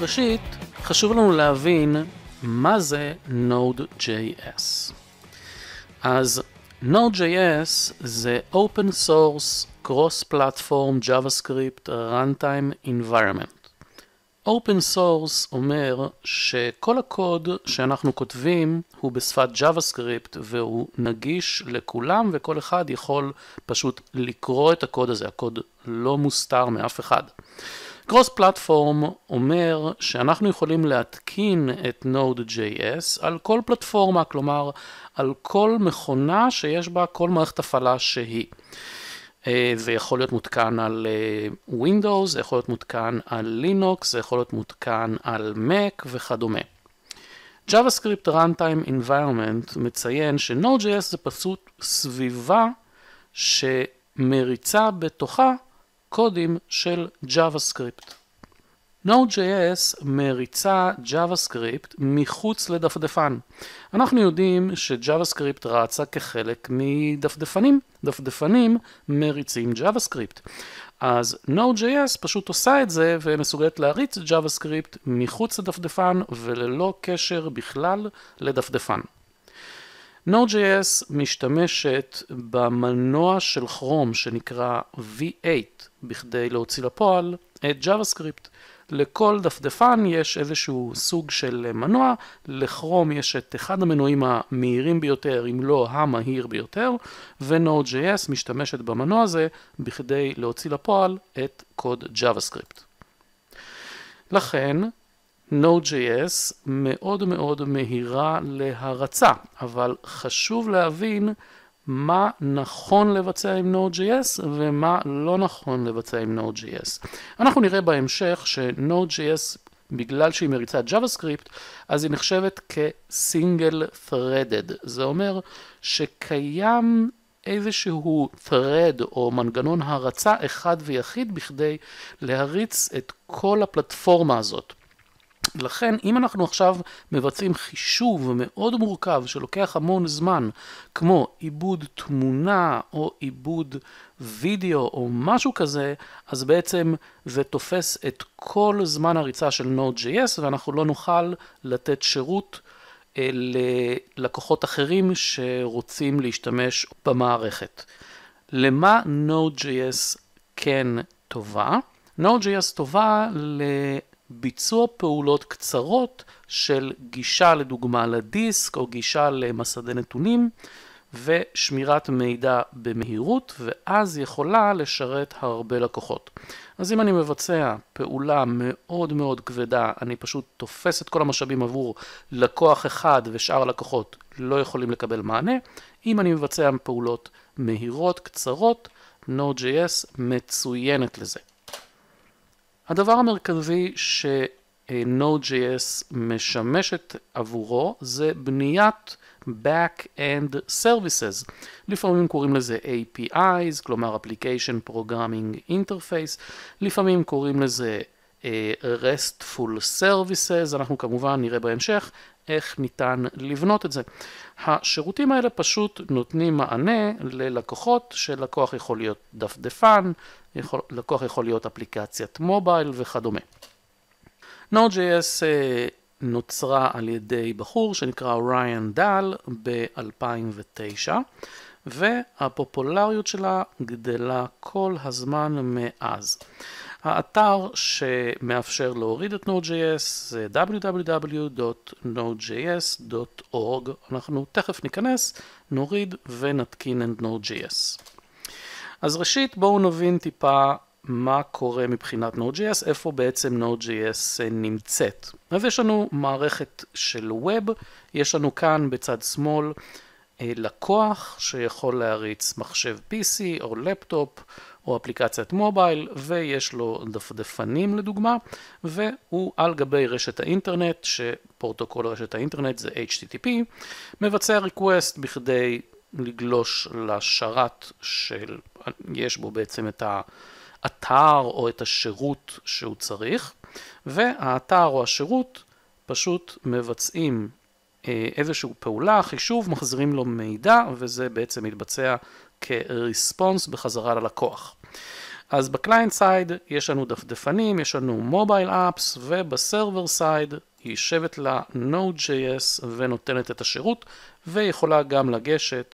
ראשית, חשוב לנו להבין מה זה Node.js. אז Node.js זה Open Source Cross Platform JavaScript Runtime Environment. Open Source אומר שכל הקוד שאנחנו כותבים הוא בשפת JavaScript והוא נגיש לכולם וכל אחד יכול פשוט לקרוא את הקוד הזה, הקוד לא מוסתר מאף אחד. קרוס פלטפורם אומר שאנחנו יכולים להתקין את Node.js על כל פלטפורמה, כלומר על כל מכונה שיש בה כל מערכת הפעלה שהיא. אה, זה יכול להיות מותקן על אה, Windows, זה יכול להיות מותקן על Linux, זה יכול להיות מותקן על Mac וכדומה. JavaScript Runtime Environment מציין ש-Node.js זה פשוט סביבה שמריצה בתוכה קודים של JavaScript. Node.js מריצה JavaScript מחוץ לדפדפן. אנחנו יודעים ש-JavaScript רצה כחלק מדפדפנים. דפדפנים מריצים JavaScript. אז Node.js פשוט עושה את זה ומסוגלת להריץ JavaScript מחוץ לדפדפן וללא קשר בכלל לדפדפן. Node.js משתמשת במנוע של כרום שנקרא V8 בכדי להוציא לפועל את JavaScript. לכל דפדפן יש איזשהו סוג של מנוע, לכרום יש את אחד המנועים המהירים ביותר, אם לא המהיר ביותר, ו-Node.js משתמשת במנוע הזה בכדי להוציא לפועל את קוד JavaScript. לכן, Node.js מאוד מאוד מהירה להרצה, אבל חשוב להבין מה נכון לבצע עם Node.js ומה לא נכון לבצע עם Node.js. אנחנו נראה בהמשך ש-Node.js בגלל שהיא מריצה JavaScript, אז היא נחשבת כ-Single threaded. זה אומר שקיים איזשהו thread או מנגנון הרצה אחד ויחיד בכדי להריץ את כל הפלטפורמה הזאת. לכן אם אנחנו עכשיו מבצעים חישוב מאוד מורכב שלוקח המון זמן כמו עיבוד תמונה או עיבוד וידאו או משהו כזה אז בעצם זה תופס את כל זמן הריצה של Node.js ואנחנו לא נוכל לתת שירות אה, ללקוחות אחרים שרוצים להשתמש במערכת. למה Node.js כן טובה? Node.js טובה ל... ביצוע פעולות קצרות של גישה לדוגמה לדיסק או גישה למסדי נתונים ושמירת מידע במהירות ואז יכולה לשרת הרבה לקוחות. אז אם אני מבצע פעולה מאוד מאוד כבדה, אני פשוט תופס את כל המשאבים עבור לקוח אחד ושאר הלקוחות לא יכולים לקבל מענה. אם אני מבצע פעולות מהירות, קצרות, Node.js מצוינת לזה. הדבר המרכזי ש-Node.js משמשת עבורו זה בניית Back-End Services. לפעמים קוראים לזה APIs, כלומר Application Programming Interface, לפעמים קוראים לזה uh, RESTful Services, אנחנו כמובן נראה בהמשך איך ניתן לבנות את זה. השירותים האלה פשוט נותנים מענה ללקוחות שלקוח יכול להיות דפדפן, יכול, לקוח יכול להיות אפליקציית מובייל וכדומה. Node.js אה, נוצרה על ידי בחור שנקרא ריאן דל ב-2009 והפופולריות שלה גדלה כל הזמן מאז. האתר שמאפשר להוריד את Node.js זה www.node.js.org, אנחנו תכף ניכנס, נוריד ונתקין את Node.js. אז ראשית בואו נבין טיפה מה קורה מבחינת Node.js, איפה בעצם Node.js נמצאת. אז יש לנו מערכת של ווב, יש לנו כאן בצד שמאל אה, לקוח שיכול להריץ מחשב PC או לפטופ או אפליקציית מובייל, ויש לו דפדפנים לדוגמה, והוא על גבי רשת האינטרנט, שפורטוקול רשת האינטרנט זה HTTP, מבצע request בכדי לגלוש לשרת של, יש בו בעצם את האתר או את השירות שהוא צריך, והאתר או השירות פשוט מבצעים אה, איזושהי פעולה, חישוב, מחזירים לו מידע וזה בעצם מתבצע כ-response בחזרה ללקוח. אז בקליינט סייד יש לנו דפדפנים, יש לנו מובייל אפס ובסרבר סייד היא יושבת ל Node.js ונותנת את השירות ויכולה גם לגשת